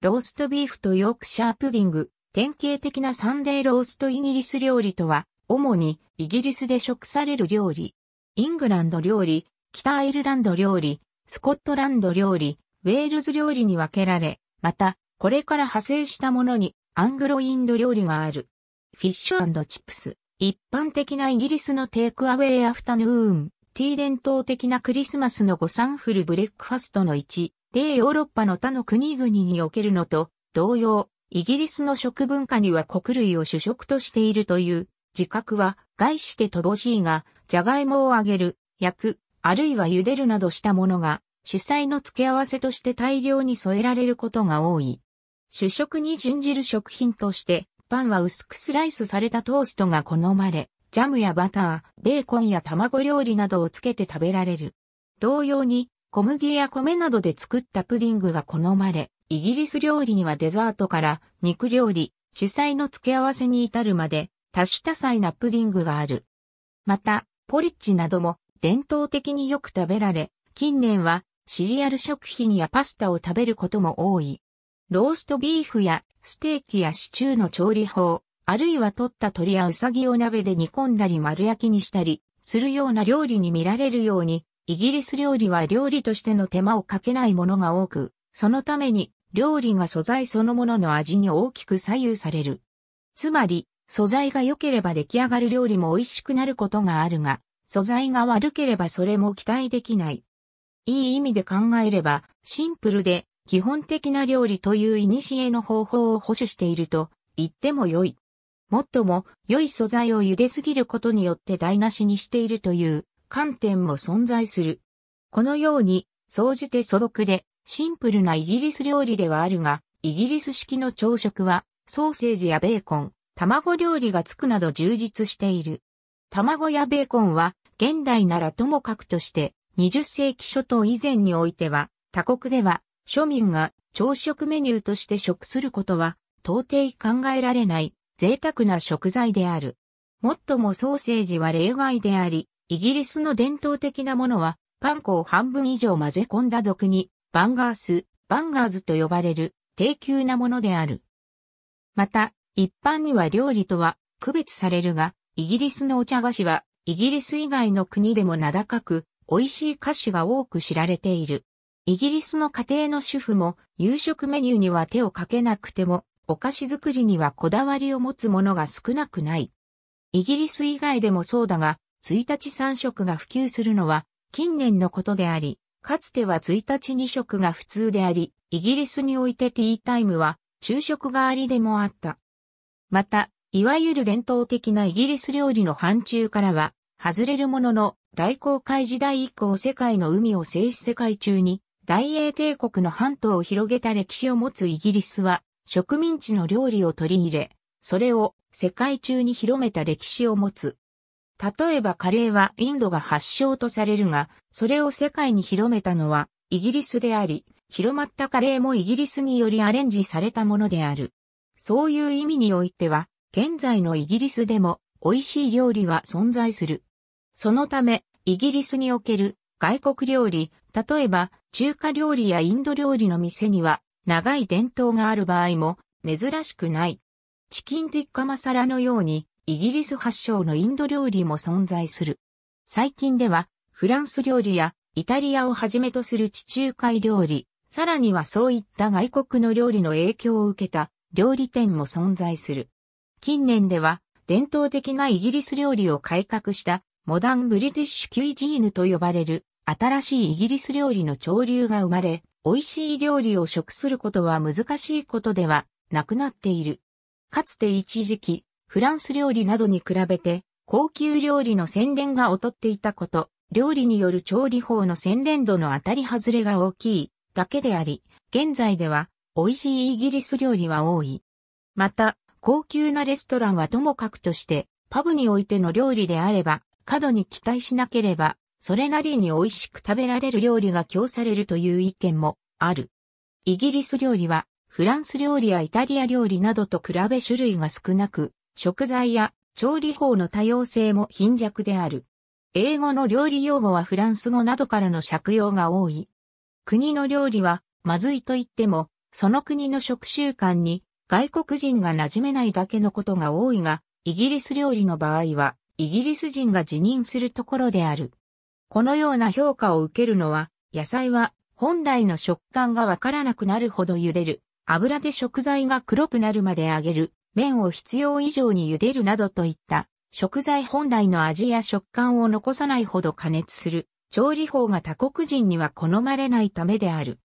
ローストビーフとヨークシャープディング、典型的なサンデーローストイギリス料理とは、主にイギリスで食される料理。イングランド料理、北アイルランド料理、スコットランド料理、ウェールズ料理に分けられ、また、これから派生したものにアングロインド料理がある。フィッシュチップス。一般的なイギリスのテイクアウェイアフタヌーン。ティー伝統的なクリスマスのごサンフルブレックファストの1。例ヨーロッパの他の国々におけるのと同様、イギリスの食文化には穀類を主食としているという自覚は概して乏しいが、じゃがいもを揚げる、焼く、あるいは茹でるなどしたものが主菜の付け合わせとして大量に添えられることが多い。主食に準じる食品として、パンは薄くスライスされたトーストが好まれ、ジャムやバター、ベーコンや卵料理などをつけて食べられる。同様に、小麦や米などで作ったプディングが好まれ、イギリス料理にはデザートから肉料理、主菜の付け合わせに至るまで多種多彩なプディングがある。また、ポリッチなども伝統的によく食べられ、近年はシリアル食品やパスタを食べることも多い。ローストビーフやステーキやシチューの調理法、あるいは取った鳥やウサギを鍋で煮込んだり丸焼きにしたり、するような料理に見られるようにイギリス料理は料理としての手間をかけないものが多く、そのために料理が素材そのものの味に大きく左右される。つまり、素材が良ければ出来上がる料理も美味しくなることがあるが、素材が悪ければそれも期待できない。いい意味で考えれば、シンプルで基本的な料理という古の方法を保守していると言っても良い。もっとも良い素材を茹ですぎることによって台無しにしているという観点も存在する。このように、総じて素朴で、シンプルなイギリス料理ではあるが、イギリス式の朝食は、ソーセージやベーコン、卵料理がつくなど充実している。卵やベーコンは、現代ならともかくとして、20世紀初頭以前においては、他国では、庶民が朝食メニューとして食することは、到底考えられない、贅沢な食材である。もっともソーセージは例外であり、イギリスの伝統的なものは、パン粉を半分以上混ぜ込んだ俗に、バンガース、バンガーズと呼ばれる低級なものである。また、一般には料理とは区別されるが、イギリスのお茶菓子は、イギリス以外の国でも名高く、美味しい菓子が多く知られている。イギリスの家庭の主婦も、夕食メニューには手をかけなくても、お菓子作りにはこだわりを持つものが少なくない。イギリス以外でもそうだが、1日3食が普及するのは近年のことであり、かつては1日2食が普通であり、イギリスにおいてティータイムは昼食代わりでもあった。また、いわゆる伝統的なイギリス料理の範疇からは、外れるものの、大航海時代以降世界の海を制し世界中に、大英帝国の半島を広げた歴史を持つイギリスは、植民地の料理を取り入れ、それを世界中に広めた歴史を持つ。例えばカレーはインドが発祥とされるが、それを世界に広めたのはイギリスであり、広まったカレーもイギリスによりアレンジされたものである。そういう意味においては、現在のイギリスでも美味しい料理は存在する。そのため、イギリスにおける外国料理、例えば中華料理やインド料理の店には長い伝統がある場合も珍しくない。チキンティッカマサラのようにイギリス発祥のインド料理も存在する。最近では、フランス料理やイタリアをはじめとする地中海料理、さらにはそういった外国の料理の影響を受けた料理店も存在する。近年では、伝統的なイギリス料理を改革したモダンブリティッシュキュイジーヌと呼ばれる新しいイギリス料理の潮流が生まれ、美味しい料理を食することは難しいことではなくなっている。かつて一時期、フランス料理などに比べて、高級料理の洗練が劣っていたこと、料理による調理法の洗練度の当たり外れが大きいだけであり、現在では美味しいイギリス料理は多い。また、高級なレストランはともかくとして、パブにおいての料理であれば、過度に期待しなければ、それなりに美味しく食べられる料理が供されるという意見もある。イギリス料理は、フランス料理やイタリア料理などと比べ種類が少なく、食材や調理法の多様性も貧弱である。英語の料理用語はフランス語などからの借用が多い。国の料理は、まずいと言っても、その国の食習慣に外国人が馴染めないだけのことが多いが、イギリス料理の場合は、イギリス人が辞任するところである。このような評価を受けるのは、野菜は本来の食感がわからなくなるほど茹でる。油で食材が黒くなるまで揚げる。麺を必要以上に茹でるなどといった食材本来の味や食感を残さないほど加熱する調理法が他国人には好まれないためである。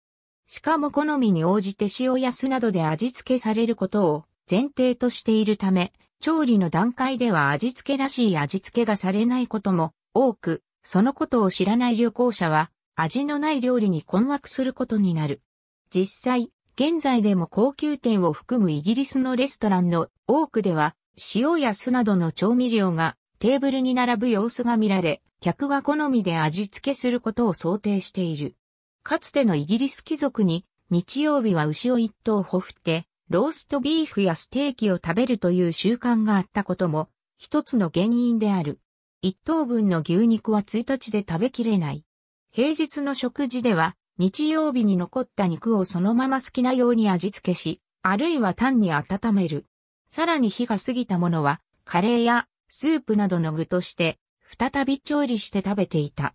しかも好みに応じて塩や酢などで味付けされることを前提としているため、調理の段階では味付けらしい味付けがされないことも多く、そのことを知らない旅行者は味のない料理に困惑することになる。実際、現在でも高級店を含むイギリスのレストランの多くでは、塩や酢などの調味料がテーブルに並ぶ様子が見られ、客が好みで味付けすることを想定している。かつてのイギリス貴族に、日曜日は牛を一頭ほふって、ローストビーフやステーキを食べるという習慣があったことも、一つの原因である。一頭分の牛肉は1日で食べきれない。平日の食事では、日曜日に残った肉をそのまま好きなように味付けし、あるいは単に温める。さらに火が過ぎたものは、カレーやスープなどの具として、再び調理して食べていた。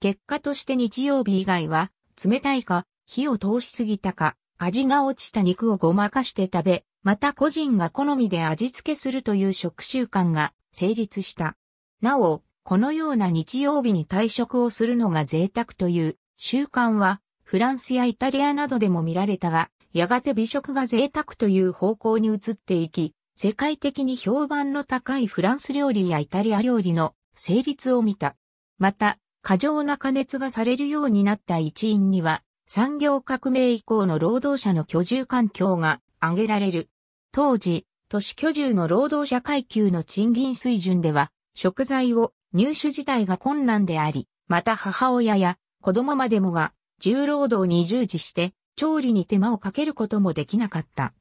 結果として日曜日以外は、冷たいか、火を通しすぎたか、味が落ちた肉をごまかして食べ、また個人が好みで味付けするという食習慣が成立した。なお、このような日曜日に退職をするのが贅沢という習慣はフランスやイタリアなどでも見られたが、やがて美食が贅沢という方向に移っていき、世界的に評判の高いフランス料理やイタリア料理の成立を見た。また、過剰な加熱がされるようになった一因には、産業革命以降の労働者の居住環境が挙げられる。当時、都市居住の労働者階級の賃金水準では、食材を入手自体が困難であり、また母親や子供までもが重労働に従事して調理に手間をかけることもできなかった。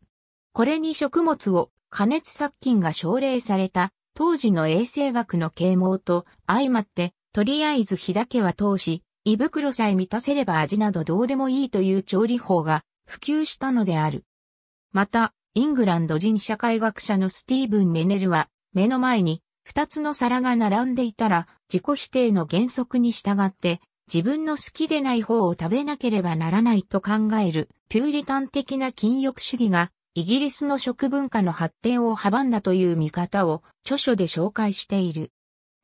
これに食物を加熱殺菌が奨励された当時の衛生学の啓蒙と相まって、とりあえず火だけは通し、胃袋さえ満たせれば味などどうでもいいという調理法が普及したのである。また、イングランド人社会学者のスティーブン・メネルは、目の前に二つの皿が並んでいたら、自己否定の原則に従って、自分の好きでない方を食べなければならないと考えるピューリタン的な禁欲主義がイギリスの食文化の発展を阻んだという見方を著書で紹介している。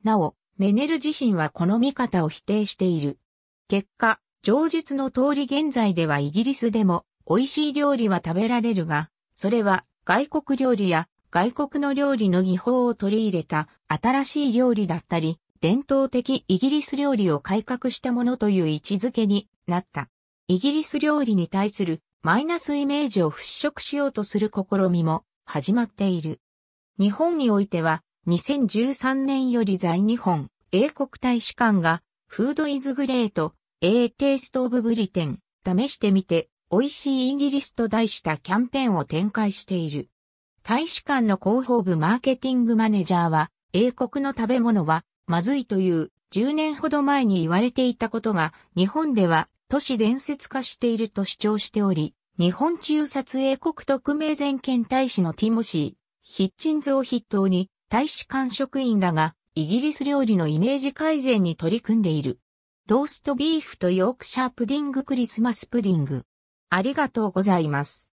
なお、メネル自身はこの見方を否定している。結果、上述の通り現在ではイギリスでも美味しい料理は食べられるが、それは外国料理や外国の料理の技法を取り入れた新しい料理だったり、伝統的イギリス料理を改革したものという位置づけになった。イギリス料理に対するマイナスイメージを払拭しようとする試みも始まっている。日本においては2013年より在日本英国大使館がフードイズグレート、A テイストオブブリテン、試してみて、美味しいイギリスと題したキャンペーンを展開している。大使館の広報部マーケティングマネージャーは、英国の食べ物はまずいという10年ほど前に言われていたことが日本では都市伝説化していると主張しており、日本中撮影国特命全権大使のティモシー、ヒッチンズを筆頭に大使館職員らがイギリス料理のイメージ改善に取り組んでいる。ローストビーフとヨークシャープディングクリスマスプディング。ありがとうございます。